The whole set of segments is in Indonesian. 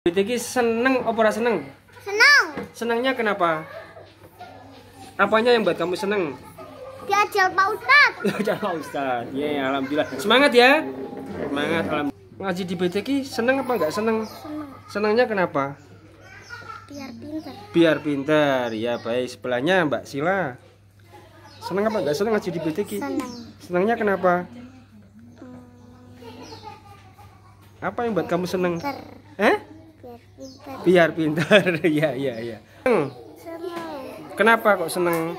Bitiki seneng apa seneng? Seneng. Senengnya kenapa? Apanya yang buat kamu seneng? Diajar Pak Ustad. Diajar Pak Ustad. Ya, yeah, alhamdulillah. Semangat ya. Semangat. Alhamdulillah. Ngaji di BTK seneng apa enggak seneng? Seneng. Senengnya kenapa? Biar pintar. Biar pintar, Ya, baik. Sebelahnya Mbak Sila. Seneng apa enggak seneng ngaji di BTK? Seneng. Senengnya kenapa? Apa yang buat kamu seneng? Eh? pintar. Biar pintar. Iya, iya, iya. Seneng. Kenapa kok seneng?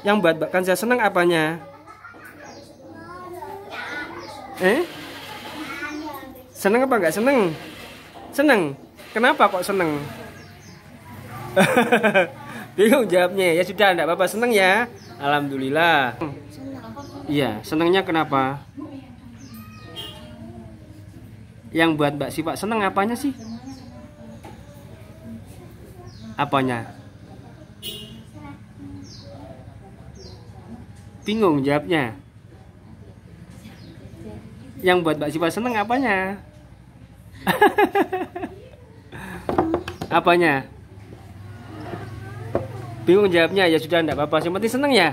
Yang buat Mbak saya seneng apanya? Eh? Seneng apa enggak seneng? Seneng. Kenapa kok seneng? Bingung jawabnya. Ya sudah enggak apa-apa seneng ya. Alhamdulillah. Iya, senengnya kenapa? yang buat Mbak Siva seneng apanya sih? Apanya? Bingung jawabnya. Yang buat Mbak Siva seneng apanya? apanya? Bingung jawabnya ya sudah tidak apa-apa. Yang penting seneng ya.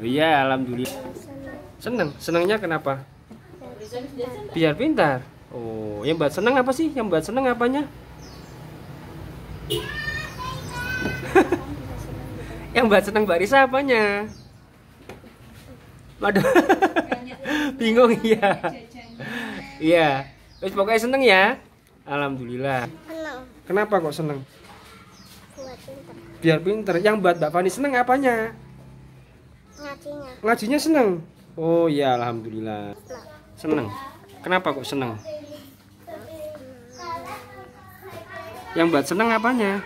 Iya, alhamdulillah. Seneng. Senengnya kenapa? Biar pintar. Oh, yang buat seneng apa sih? Yang buat seneng apanya? yang buat seneng Mbak Risa apanya? Waduh. Bingung ya. Iya. Terus iya. pokoknya seneng ya. Alhamdulillah. Kenapa kok seneng? Biar pinter. Yang buat Mbak Fani seneng apanya? Ngajinya. Ngajinya seneng. Oh ya, alhamdulillah. seneng. Kenapa kok seneng? yang buat seneng apanya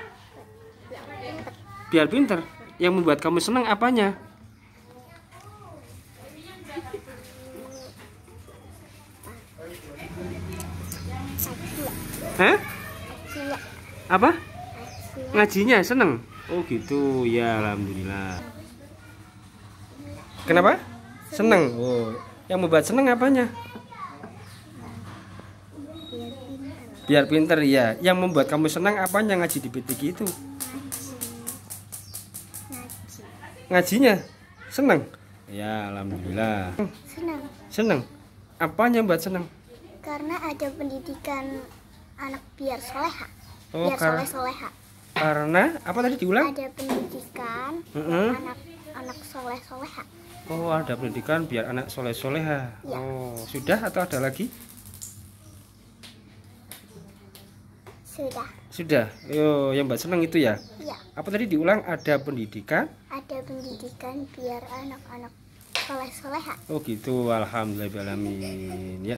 biar pinter yang membuat kamu seneng apanya Hah? Apa? Ngajinya seneng? Oh gitu ya Alhamdulillah Kenapa? Seneng oh. Yang membuat seneng apanya? biar pinter ya yang membuat kamu senang apa apanya ngaji di PTG itu ngaji. ngajinya senang ya alhamdulillah senang senang yang buat senang karena ada pendidikan anak biar soleha oh, biar soleh soleha karena apa tadi diulang ada pendidikan mm -hmm. anak anak soleh soleha oh ada pendidikan biar anak soleh soleha ya. oh sudah atau ada lagi Sudah. Sudah. Yo, yang Mbak senang itu ya? Iya. Apa tadi diulang ada pendidikan? Ada pendidikan biar anak-anak soleh soleh Oh gitu, alhamdulillah alamin. Ya.